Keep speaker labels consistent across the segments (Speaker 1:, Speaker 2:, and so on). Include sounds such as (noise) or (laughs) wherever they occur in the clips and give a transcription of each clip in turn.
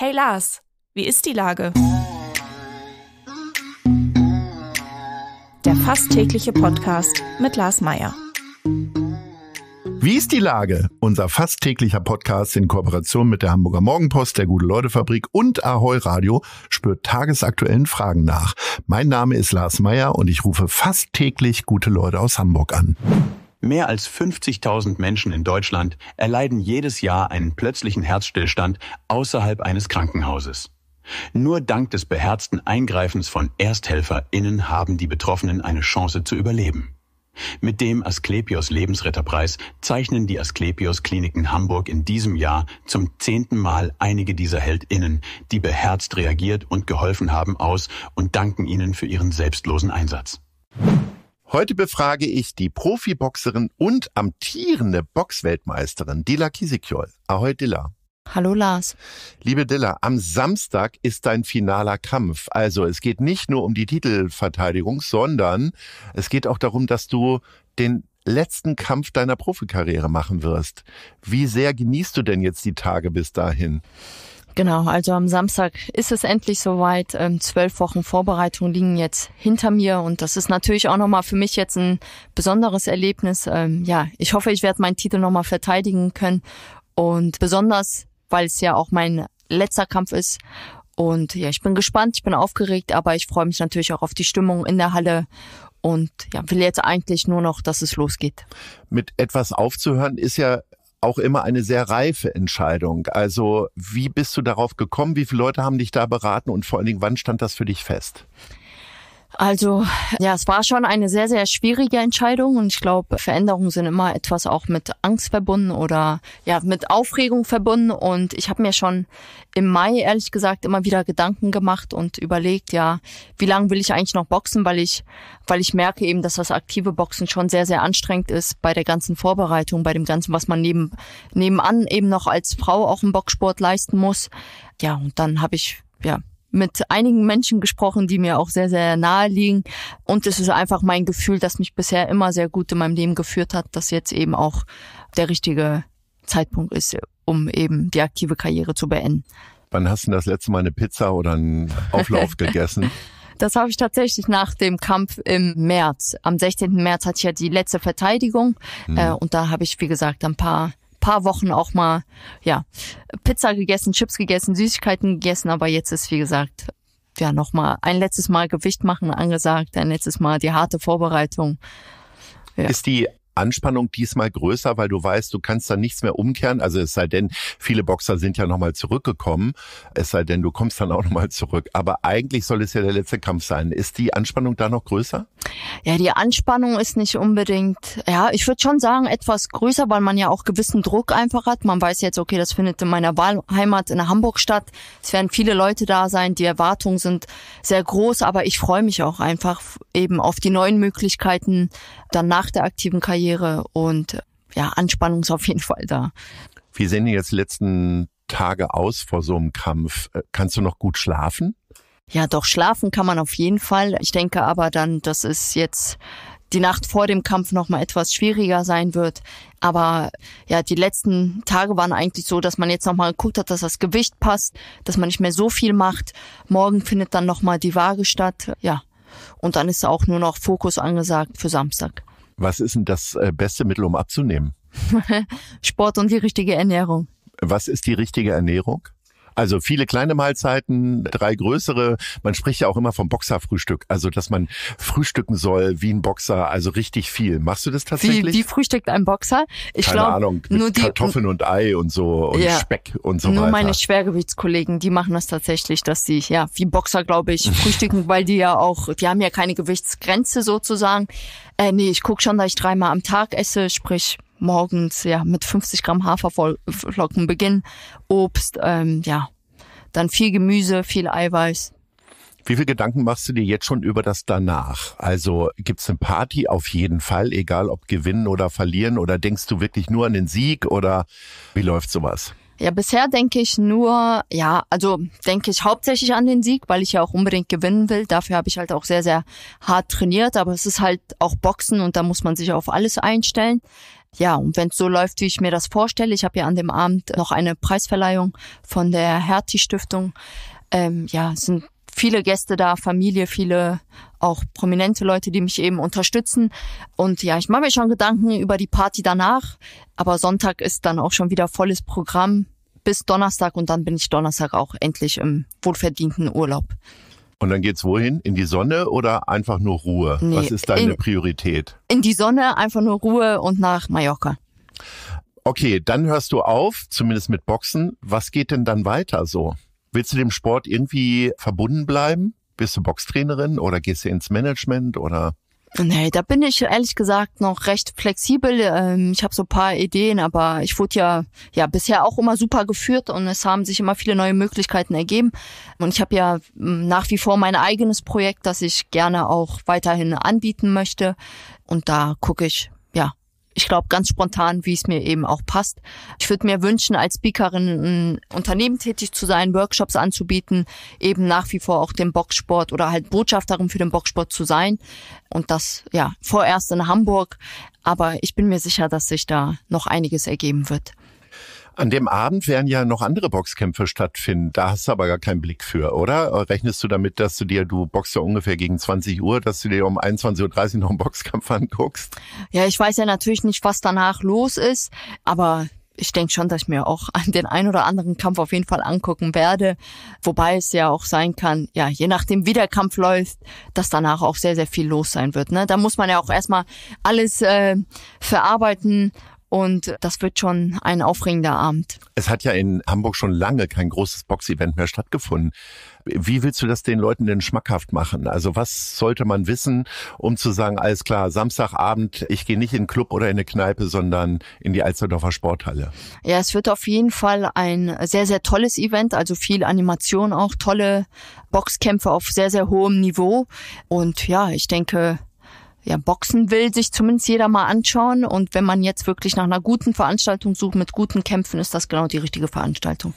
Speaker 1: Hey Lars, wie ist die Lage? Der fast tägliche Podcast mit Lars Meier.
Speaker 2: Wie ist die Lage? Unser fast täglicher Podcast in Kooperation mit der Hamburger Morgenpost, der Gute-Leute-Fabrik und Ahoi Radio spürt tagesaktuellen Fragen nach. Mein Name ist Lars Meier und ich rufe fast täglich gute Leute aus Hamburg an. Mehr als 50.000 Menschen in Deutschland erleiden jedes Jahr einen plötzlichen Herzstillstand außerhalb eines Krankenhauses. Nur dank des beherzten Eingreifens von ErsthelferInnen haben die Betroffenen eine Chance zu überleben. Mit dem Asklepios Lebensretterpreis zeichnen die Asklepios Kliniken Hamburg in diesem Jahr zum zehnten Mal einige dieser HeldInnen, die beherzt reagiert und geholfen haben, aus und danken ihnen für ihren selbstlosen Einsatz. Heute befrage ich die Profiboxerin und amtierende Boxweltmeisterin Dilla Kisikjol. Ahoi Dilla. Hallo Lars. Liebe Dilla, am Samstag ist dein finaler Kampf. Also es geht nicht nur um die Titelverteidigung, sondern es geht auch darum, dass du den letzten Kampf deiner Profikarriere machen wirst. Wie sehr genießt du denn jetzt die Tage bis dahin? Genau,
Speaker 1: also am Samstag ist es endlich soweit. Ähm, zwölf Wochen Vorbereitung liegen jetzt hinter mir und das ist natürlich auch nochmal für mich jetzt ein besonderes Erlebnis. Ähm, ja, ich hoffe, ich werde meinen Titel nochmal verteidigen können und besonders, weil es ja auch mein letzter Kampf ist. Und ja, ich bin gespannt, ich bin aufgeregt, aber ich freue mich natürlich auch auf die Stimmung in der Halle und ja, will jetzt eigentlich nur noch, dass es losgeht.
Speaker 2: Mit etwas aufzuhören ist ja auch immer eine sehr reife Entscheidung. Also wie bist du darauf gekommen? Wie viele Leute haben dich da beraten? Und vor allen Dingen, wann stand das für dich fest?
Speaker 1: Also ja, es war schon eine sehr, sehr schwierige Entscheidung und ich glaube, Veränderungen sind immer etwas auch mit Angst verbunden oder ja, mit Aufregung verbunden und ich habe mir schon im Mai ehrlich gesagt immer wieder Gedanken gemacht und überlegt, ja, wie lange will ich eigentlich noch boxen, weil ich, weil ich merke eben, dass das aktive Boxen schon sehr, sehr anstrengend ist bei der ganzen Vorbereitung, bei dem Ganzen, was man neben, nebenan eben noch als Frau auch im Boxsport leisten muss. Ja, und dann habe ich ja, mit einigen Menschen gesprochen, die mir auch sehr, sehr nahe liegen. Und es ist einfach mein Gefühl, das mich bisher immer sehr gut in meinem Leben geführt hat, dass jetzt eben auch der richtige Zeitpunkt ist, um eben die aktive Karriere zu beenden.
Speaker 2: Wann hast du das letzte Mal eine Pizza oder einen Auflauf (laughs) gegessen?
Speaker 1: Das habe ich tatsächlich nach dem Kampf im März. Am 16. März hatte ich ja die letzte Verteidigung hm. äh, und da habe ich, wie gesagt, ein paar paar Wochen auch mal, ja, Pizza gegessen, Chips gegessen, Süßigkeiten gegessen, aber jetzt ist, wie gesagt, ja, nochmal ein letztes Mal Gewicht machen angesagt, ein letztes Mal die harte Vorbereitung.
Speaker 2: Ja. Ist die Anspannung diesmal größer, weil du weißt, du kannst da nichts mehr umkehren. Also es sei denn, viele Boxer sind ja nochmal zurückgekommen. Es sei denn, du kommst dann auch nochmal zurück. Aber eigentlich soll es ja der letzte Kampf sein. Ist die Anspannung da noch größer?
Speaker 1: Ja, die Anspannung ist nicht unbedingt, ja, ich würde schon sagen, etwas größer, weil man ja auch gewissen Druck einfach hat. Man weiß jetzt, okay, das findet in meiner Wahlheimat in Hamburg statt. Es werden viele Leute da sein. Die Erwartungen sind sehr groß, aber ich freue mich auch einfach eben auf die neuen Möglichkeiten dann nach der aktiven Karriere Atmosphäre und ja,
Speaker 2: Anspannung ist auf jeden Fall da. Wie sehen die jetzt die letzten Tage aus vor so einem Kampf? Äh, kannst du noch gut schlafen?
Speaker 1: Ja, doch schlafen kann man auf jeden Fall. Ich denke aber dann, dass es jetzt die Nacht vor dem Kampf noch mal etwas schwieriger sein wird. Aber ja, die letzten Tage waren eigentlich so, dass man jetzt noch mal geguckt hat, dass das Gewicht passt, dass man nicht mehr so viel macht. Morgen findet dann noch mal die Waage statt. Ja, und dann ist auch nur noch Fokus angesagt
Speaker 2: für Samstag. Was ist denn das äh, beste Mittel, um abzunehmen?
Speaker 1: (laughs) Sport und die richtige Ernährung.
Speaker 2: Was ist die richtige Ernährung? Also viele kleine Mahlzeiten, drei größere. Man spricht ja auch immer vom Boxerfrühstück, also dass man frühstücken soll wie ein Boxer, also richtig viel. Machst du das tatsächlich? Wie, wie
Speaker 1: frühstückt ein Boxer? Ich Keine glaub, Ahnung, nur die, Kartoffeln
Speaker 2: und Ei und so und ja, Speck und so nur weiter. Nur meine
Speaker 1: Schwergewichtskollegen, die machen das tatsächlich, dass sie ja wie Boxer, glaube ich, frühstücken, weil die ja auch, die haben ja keine Gewichtsgrenze sozusagen. Äh, nee, ich gucke schon, dass ich dreimal am Tag esse, sprich morgens ja mit 50 Gramm Haferflocken beginnen, Obst, ähm, ja, dann viel Gemüse, viel Eiweiß.
Speaker 2: Wie viel Gedanken machst du dir jetzt schon über das danach? Also gibt's eine Party auf jeden Fall, egal ob gewinnen oder verlieren, oder denkst du wirklich nur an den Sieg oder wie läuft sowas?
Speaker 1: Ja, bisher denke ich nur, ja, also denke ich hauptsächlich an den Sieg, weil ich ja auch unbedingt gewinnen will. Dafür habe ich halt auch sehr, sehr hart trainiert, aber es ist halt auch Boxen und da muss man sich auf alles einstellen. Ja, und wenn es so läuft, wie ich mir das vorstelle, ich habe ja an dem Abend noch eine Preisverleihung von der Hertie Stiftung. Ähm, ja, es sind viele Gäste da, Familie, viele auch prominente Leute, die mich eben unterstützen. Und ja, ich mache mir schon Gedanken über die Party danach. Aber Sonntag ist dann auch schon wieder volles Programm bis Donnerstag und dann bin ich Donnerstag auch endlich im wohlverdienten Urlaub.
Speaker 2: Und dann geht's wohin? In die Sonne oder einfach nur Ruhe? Nee, Was ist deine in, Priorität?
Speaker 1: In die Sonne, einfach nur Ruhe und nach Mallorca.
Speaker 2: Okay, dann hörst du auf, zumindest mit Boxen. Was geht denn dann weiter so? Willst du dem Sport irgendwie verbunden bleiben? Bist du Boxtrainerin oder gehst du ins Management oder?
Speaker 1: Nee, da bin ich ehrlich gesagt noch recht flexibel. Ähm, ich habe so paar Ideen, aber ich wurde ja, ja bisher auch immer super geführt und es haben sich immer viele neue Möglichkeiten ergeben. Und ich habe ja hm, nach wie vor mein eigenes Projekt, das ich gerne auch weiterhin anbieten möchte. Und da gucke ich, ich glaube, ganz spontan, wie es mir eben auch passt. Ich würde mir wünschen, als Speakerin ein Unternehmen tätig zu sein, Workshops anzubieten, eben nach wie vor auch den Boxsport oder halt Botschafterin für den Boxsport zu sein. Und das, ja, vorerst in Hamburg. Aber ich bin mir sicher, dass sich da noch einiges ergeben wird.
Speaker 2: An dem Abend werden ja noch andere Boxkämpfe stattfinden. Da hast du aber gar keinen Blick für, oder? Rechnest du damit, dass du dir, du boxst ja ungefähr gegen 20 Uhr, dass du dir um 21.30 Uhr noch einen Boxkampf (laughs) anguckst?
Speaker 1: Ja, ich weiß ja natürlich nicht, was danach los ist, aber ich denke schon, dass ich mir auch (laughs) den einen oder anderen Kampf auf jeden Fall angucken werde. Wobei es ja auch sein kann, ja, je nachdem, wie der Kampf läuft, dass danach auch sehr, sehr viel los sein wird. Ne? Da muss man ja auch erstmal alles äh, verarbeiten und das wird schon ein aufregender Abend.
Speaker 2: Es hat ja in Hamburg schon lange kein großes Boxevent mehr stattgefunden. Wie willst du das den Leuten denn schmackhaft machen? Also was sollte man wissen, um zu sagen, alles klar, Samstagabend, ich gehe nicht in den Club oder in eine Kneipe, sondern in die Alsterdorfer Sporthalle?
Speaker 1: Ja, es wird auf jeden Fall ein sehr, sehr tolles Event, also viel Animation auch, tolle Boxkämpfe auf sehr, sehr hohem Niveau. Und ja, ich denke, ja, Boxen will sich zumindest jeder mal anschauen. Und wenn man jetzt wirklich nach einer guten Veranstaltung sucht mit guten Kämpfen, ist das genau die richtige Veranstaltung.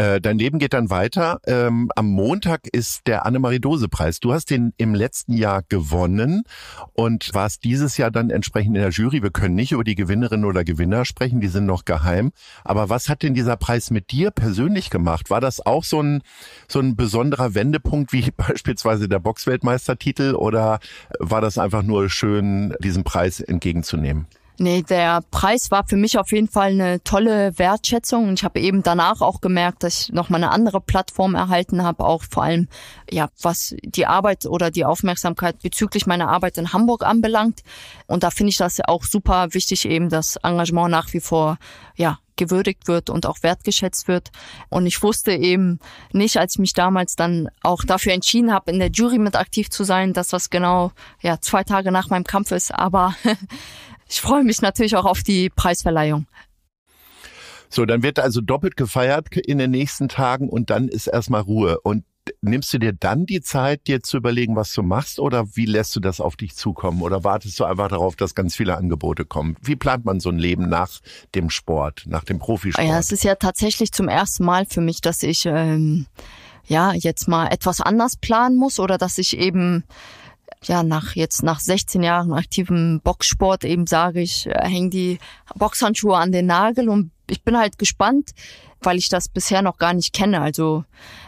Speaker 2: Äh, dein Leben geht dann weiter. Ähm, am Montag ist der Annemarie-Dose-Preis. Du hast den im letzten Jahr gewonnen und warst dieses Jahr dann entsprechend in der Jury. Wir können nicht über die Gewinnerinnen oder Gewinner sprechen, die sind noch geheim. Aber was hat denn dieser Preis mit dir persönlich gemacht? War das auch so ein, so ein besonderer Wendepunkt wie (laughs) beispielsweise der Boxweltmeistertitel oder war das einfach nur schön, diesen Preis entgegenzunehmen?
Speaker 1: Nee, der Preis war für mich auf jeden Fall eine tolle Wertschätzung. Und Ich habe eben danach auch gemerkt, dass ich nochmal eine andere Plattform erhalten habe, auch vor allem, ja, was die Arbeit oder die Aufmerksamkeit bezüglich meiner Arbeit in Hamburg anbelangt. Und da finde ich das auch super wichtig, eben das Engagement nach wie vor, ja, gewürdigt wird und auch wertgeschätzt wird. Und ich wusste eben nicht, als ich mich damals dann auch dafür entschieden habe, in der Jury mit aktiv zu sein, dass das genau ja zwei Tage nach meinem Kampf ist. Aber (laughs) ich freue mich natürlich auch auf die Preisverleihung.
Speaker 2: So, dann wird also doppelt gefeiert in den nächsten Tagen und dann ist erstmal Ruhe. Und nimmst du dir dann die Zeit, dir zu überlegen, was du machst oder wie lässt du das auf dich zukommen oder wartest du einfach darauf, dass ganz viele Angebote kommen? Wie plant man so ein Leben nach dem Sport, nach dem Profisport? Ja,
Speaker 1: es ist ja tatsächlich zum ersten Mal für mich, dass ich ähm, ja jetzt mal etwas anders planen muss oder dass ich eben ja, nach jetzt nach 16 Jahren aktivem Boxsport eben sage ich, äh, häng die Boxhandschuhe an den Nagel und ich bin halt gespannt, weil ich das bisher noch gar nicht kenne. Also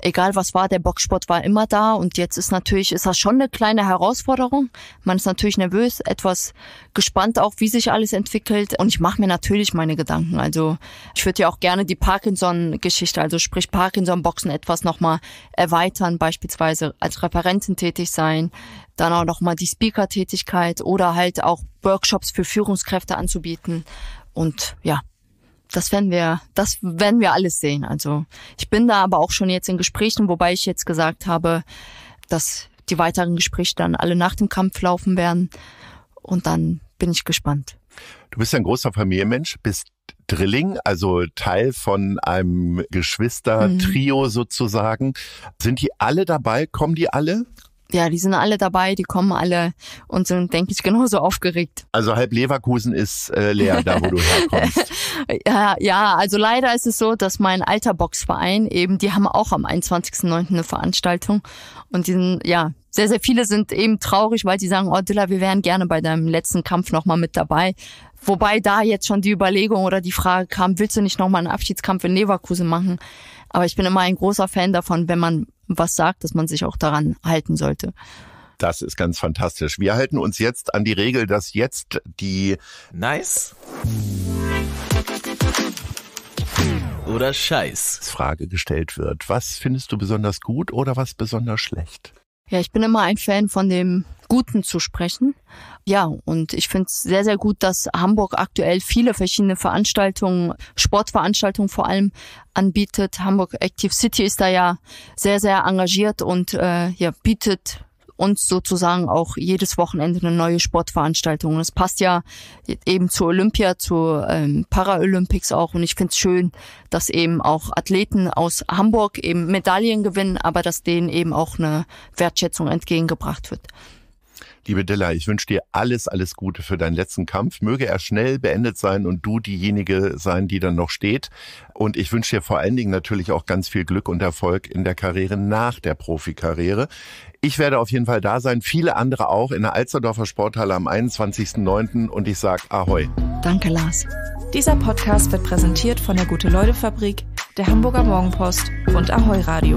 Speaker 1: egal was war, der Boxsport war immer da und jetzt ist natürlich, ist das schon eine kleine Herausforderung. Man ist natürlich nervös, etwas gespannt auch, wie sich alles entwickelt und ich mache mir natürlich meine Gedanken. Also ich würde ja auch gerne die Parkinson-Geschichte, also sprich Parkinson-Boxen etwas nochmal erweitern, beispielsweise als Referentin tätig sein, dann auch nochmal die Speaker-Tätigkeit oder halt auch Workshops für Führungskräfte anzubieten und ja, das werden wir, das werden wir alles sehen. Also ich bin da aber auch schon jetzt in Gesprächen, wobei ich jetzt gesagt habe, dass die weiteren Gespräche dann alle nach dem Kampf laufen werden. Und dann bin ich gespannt.
Speaker 2: Du bist ein großer Familienmensch, bist Drilling, also Teil von einem Geschwistertrio mhm. sozusagen. Sind die alle dabei? Kommen die alle?
Speaker 1: ja, die sind alle dabei, die kommen alle und sind, denke ich, genauso aufgeregt.
Speaker 2: Also halb Leverkusen ist äh, leer, da wo du herkommst.
Speaker 1: (laughs) ja, ja, also leider ist es so, dass mein alter Boxverein eben, die haben auch am 21.09. eine Veranstaltung und die sind, ja, sehr, sehr viele sind eben traurig, weil sie sagen, oh Dilla, wir wären gerne bei deinem letzten Kampf nochmal mit dabei. Wobei da jetzt schon die Überlegung oder die Frage kam, willst du nicht nochmal einen Abschiedskampf in Leverkusen machen? Aber ich bin immer ein großer Fan davon, wenn man was sagt, dass man sich auch daran halten sollte.
Speaker 2: Das ist ganz fantastisch. Wir halten uns jetzt an die Regel, dass jetzt die Nice oder Scheiß Frage gestellt wird. Was findest du besonders gut oder was besonders schlecht?
Speaker 1: Ja, ich bin immer ein Fan von dem Guten zu sprechen. Ja, und ich finde es sehr, sehr gut, dass Hamburg aktuell viele verschiedene Veranstaltungen, Sportveranstaltungen vor allem anbietet. Hamburg Active City ist da ja sehr, sehr engagiert und äh, ja, bietet und sozusagen auch jedes Wochenende eine neue Sportveranstaltung. Und es passt ja eben zu Olympia, zu ähm, Paralympics auch. Und ich finde es schön, dass eben auch Athleten aus Hamburg eben Medaillen gewinnen, aber dass denen eben auch eine Wertschätzung entgegengebracht wird.
Speaker 2: Liebe Della, ich wünsche dir alles, alles Gute für deinen letzten Kampf. Möge er schnell beendet sein und du diejenige sein, die dann noch steht. Und ich wünsche dir vor allen Dingen natürlich auch ganz viel Glück und Erfolg in der Karriere nach der Profikarriere. Ich werde auf jeden Fall da sein, viele andere auch in der Alsterdorfer Sporthalle am 21.09. und ich sage Ahoi.
Speaker 1: Danke, Lars. Dieser Podcast wird präsentiert von der Gute-Leute-Fabrik, der Hamburger Morgenpost und Ahoi Radio.